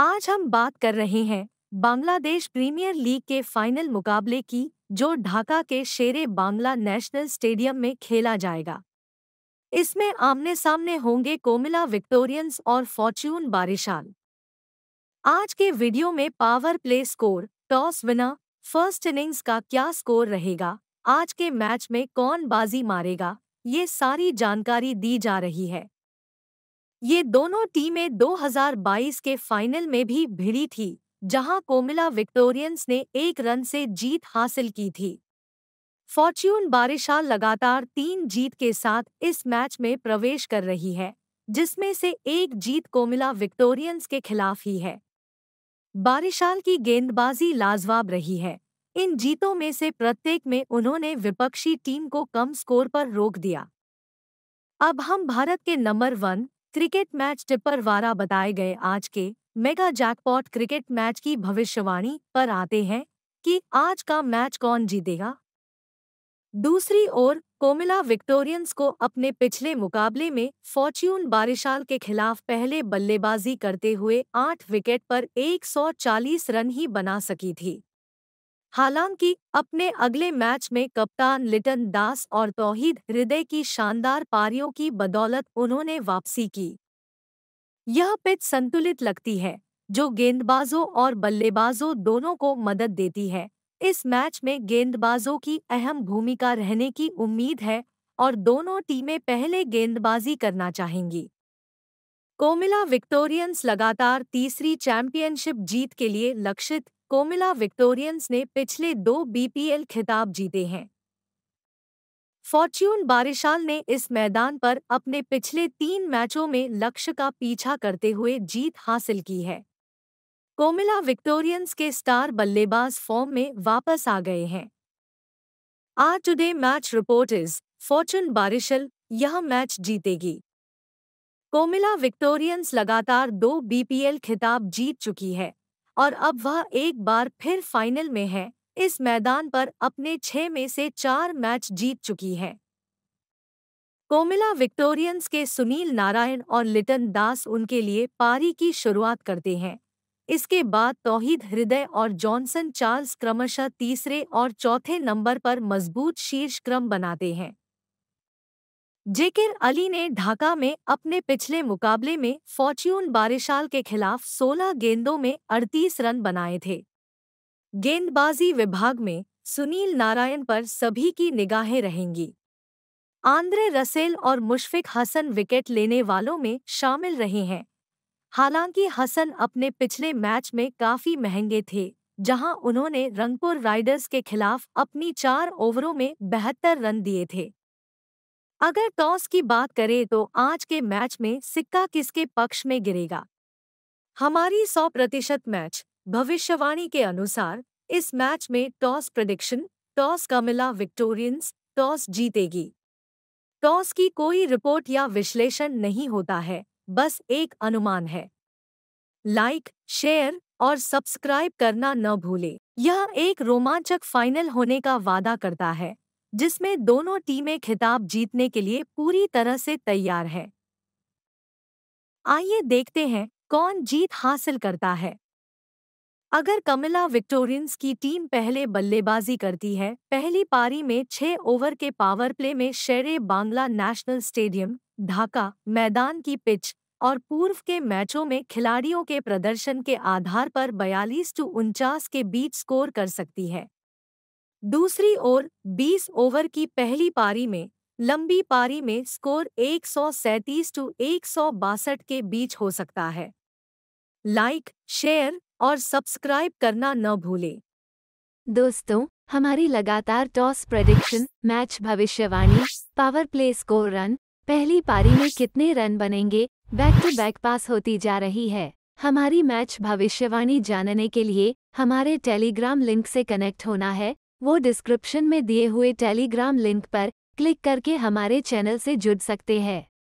आज हम बात कर रहे हैं बांग्लादेश प्रीमियर लीग के फाइनल मुकाबले की जो ढाका के शेरे बांग्ला नेशनल स्टेडियम में खेला जाएगा इसमें आमने सामने होंगे कोमिला विक्टोरियंस और फॉर्च्यून बारिशाल आज के वीडियो में पावर प्ले स्कोर टॉस विना फर्स्ट इनिंग्स का क्या स्कोर रहेगा आज के मैच में कौन बाजी मारेगा ये सारी जानकारी दी जा रही है ये दोनों टीमें 2022 के फाइनल में भी भिड़ी थी जहां कोमिला विक्टोरियंस ने एक रन से जीत हासिल की थी फॉर्च्यून बारिशा लगातार तीन जीत के साथ इस मैच में प्रवेश कर रही है जिसमें से एक जीत कोमिला विक्टोरियंस के खिलाफ ही है बारिशाल की गेंदबाजी लाजवाब रही है इन जीतों में से प्रत्येक में उन्होंने विपक्षी टीम को कम स्कोर पर रोक दिया अब हम भारत के number one cricket match tipper वारा बताए गए आज के मेगा जैकपॉट क्रिकेट मैच की भविष्यवाणी पर आते हैं कि आज का मैच कौन जीतेगा दूसरी ओर कोमिला विक्टोरियंस को अपने पिछले मुकाबले में फॉर्च्यून बारिशाल के खिलाफ पहले बल्लेबाजी करते हुए आठ विकेट पर 140 रन ही बना सकी थी हालांकि अपने अगले मैच में कप्तान लिटन दास और तोहीद हृदय की शानदार पारियों की बदौलत उन्होंने वापसी की यह पिच संतुलित लगती है जो गेंदबाजों और बल्लेबाजों दोनों को मदद देती है इस मैच में गेंदबाजों की अहम भूमिका रहने की उम्मीद है और दोनों टीमें पहले गेंदबाजी करना चाहेंगी कोमिला विक्टोरियंस लगातार तीसरी चैंपियनशिप जीत के लिए लक्षित कोमिला विक्टोरियंस ने पिछले दो बीपीएल खिताब जीते हैं फॉर्च्यून बारिशाल ने इस मैदान पर अपने पिछले तीन मैचों में लक्ष्य का पीछा करते हुए जीत हासिल की है कोमिला विक्टोरियंस के स्टार बल्लेबाज फॉर्म में वापस आ गए हैं आज today match report is fortune Barishal यह मैच जीतेगी कोमिला विक्टोरियंस लगातार दो बीपीएल खिताब जीत चुकी है और अब वह एक बार फिर फाइनल में है इस मैदान पर अपने छह में से चार मैच जीत चुकी है कोमिला विक्टोरियंस के सुनील नारायण और लिटन दास उनके लिए पारी की शुरुआत करते हैं इसके बाद तोहिद हृदय और जॉनसन चार्ल्स क्रमशः तीसरे और चौथे नंबर पर मजबूत शीर्ष क्रम बनाते हैं जेकिर अली ने ढाका में अपने पिछले मुकाबले में फॉर्च्यून बारिशाल के खिलाफ 16 गेंदों में 38 रन बनाए थे गेंदबाजी विभाग में सुनील नारायण पर सभी की निगाहें रहेंगी आंद्रे रसेल और मुशफिक हसन विकेट लेने वालों में शामिल रहे हैं हालांकि हसन अपने पिछले मैच में काफी महंगे थे जहां उन्होंने रंगपुर राइडर्स के खिलाफ अपनी चार ओवरों में बेहतर रन दिए थे अगर टॉस की बात करें तो आज के मैच में सिक्का किसके पक्ष में गिरेगा हमारी 100 प्रतिशत मैच भविष्यवाणी के अनुसार इस मैच में टॉस प्रडिक्शन टॉस का मिला विक्टोरियंस टॉस जीतेगी टॉस की कोई रिपोर्ट या विश्लेषण नहीं होता है बस एक अनुमान है लाइक शेयर और सब्सक्राइब करना न भूलें यह एक रोमांचक फाइनल होने का वादा करता है जिसमें दोनों टीमें खिताब जीतने के लिए पूरी तरह से तैयार है आइए देखते हैं कौन जीत हासिल करता है अगर कमिला विक्टोरियंस की टीम पहले बल्लेबाजी करती है पहली पारी में छह ओवर के पावर प्ले में शेरे बांग्ला नेशनल स्टेडियम ढाका मैदान की पिच और पूर्व के मैचों में खिलाड़ियों के प्रदर्शन के आधार पर बयालीस टू उनचास के बीच स्कोर कर सकती है दूसरी ओर 20 ओवर की पहली पारी में लंबी पारी में स्कोर एक सौ सैंतीस टू एक सौ बासठ के बीच हो सकता है लाइक शेयर और सब्सक्राइब करना न भूलें दोस्तों हमारी लगातार टॉस प्रडिक्शन मैच भविष्यवाणी पावर प्ले स्कोर रन पहली पारी में कितने रन बनेंगे बैक टू बैक पास होती जा रही है हमारी मैच भविष्यवाणी जानने के लिए हमारे टेलीग्राम लिंक से कनेक्ट होना है वो डिस्क्रिप्शन में दिए हुए टेलीग्राम लिंक पर क्लिक करके हमारे चैनल से जुड़ सकते हैं